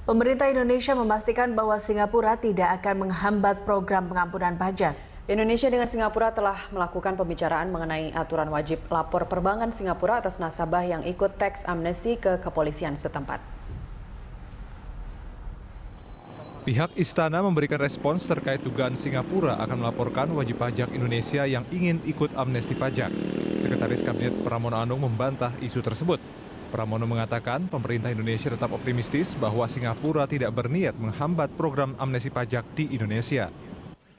Pemerintah Indonesia memastikan bahwa Singapura tidak akan menghambat program pengampunan pajak. Indonesia dengan Singapura telah melakukan pembicaraan mengenai aturan wajib lapor perbankan Singapura atas nasabah yang ikut teks amnesti ke kepolisian setempat. Pihak istana memberikan respons terkait dugaan Singapura akan melaporkan wajib pajak Indonesia yang ingin ikut amnesti pajak. Sekretaris Kabinet Pramono Anung membantah isu tersebut. Pramono mengatakan pemerintah Indonesia tetap optimistis bahwa Singapura tidak berniat menghambat program amnesti pajak di Indonesia.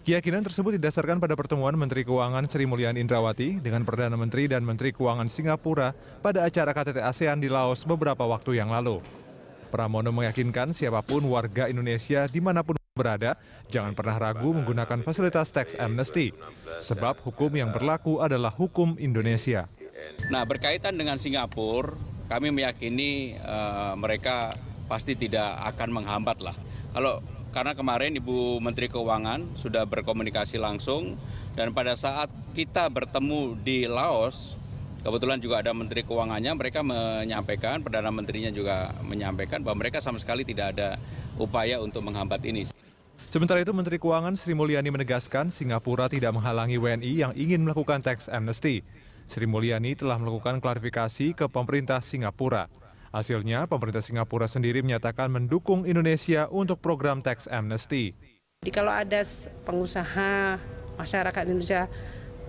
Keyakinan tersebut didasarkan pada pertemuan Menteri Keuangan Sri Mulyani Indrawati dengan Perdana Menteri dan Menteri Keuangan Singapura pada acara KTT ASEAN di Laos beberapa waktu yang lalu. Pramono meyakinkan siapapun warga Indonesia dimanapun berada, jangan pernah ragu menggunakan fasilitas tax amnesty, sebab hukum yang berlaku adalah hukum Indonesia. Nah, berkaitan dengan Singapura, kami meyakini uh, mereka pasti tidak akan menghambat lah. Kalau karena kemarin Ibu Menteri Keuangan sudah berkomunikasi langsung dan pada saat kita bertemu di Laos kebetulan juga ada Menteri Keuangannya mereka menyampaikan Perdana Menterinya juga menyampaikan bahwa mereka sama sekali tidak ada upaya untuk menghambat ini. Sementara itu Menteri Keuangan Sri Mulyani menegaskan Singapura tidak menghalangi WNI yang ingin melakukan tax amnesty. Sri Mulyani telah melakukan klarifikasi ke pemerintah Singapura. Hasilnya, pemerintah Singapura sendiri menyatakan mendukung Indonesia untuk program tax amnesty. Jadi kalau ada pengusaha masyarakat Indonesia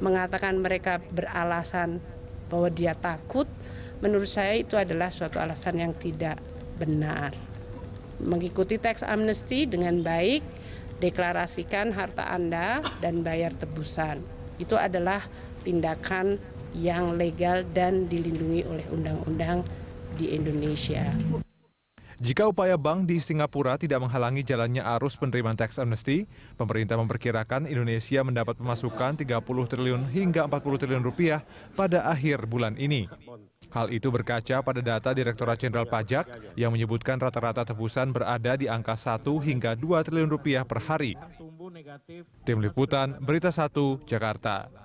mengatakan mereka beralasan bahwa dia takut, menurut saya itu adalah suatu alasan yang tidak benar. Mengikuti tax amnesty dengan baik, deklarasikan harta Anda dan bayar tebusan. Itu adalah tindakan yang legal dan dilindungi oleh undang-undang di Indonesia. Jika upaya bank di Singapura tidak menghalangi jalannya arus penerimaan tax amnesty, pemerintah memperkirakan Indonesia mendapat pemasukan 30 triliun hingga 40 triliun rupiah pada akhir bulan ini. Hal itu berkaca pada data Direktorat Jenderal Pajak yang menyebutkan rata-rata tebusan berada di angka 1 hingga 2 triliun rupiah per hari. Tim Liputan, Berita 1, Jakarta.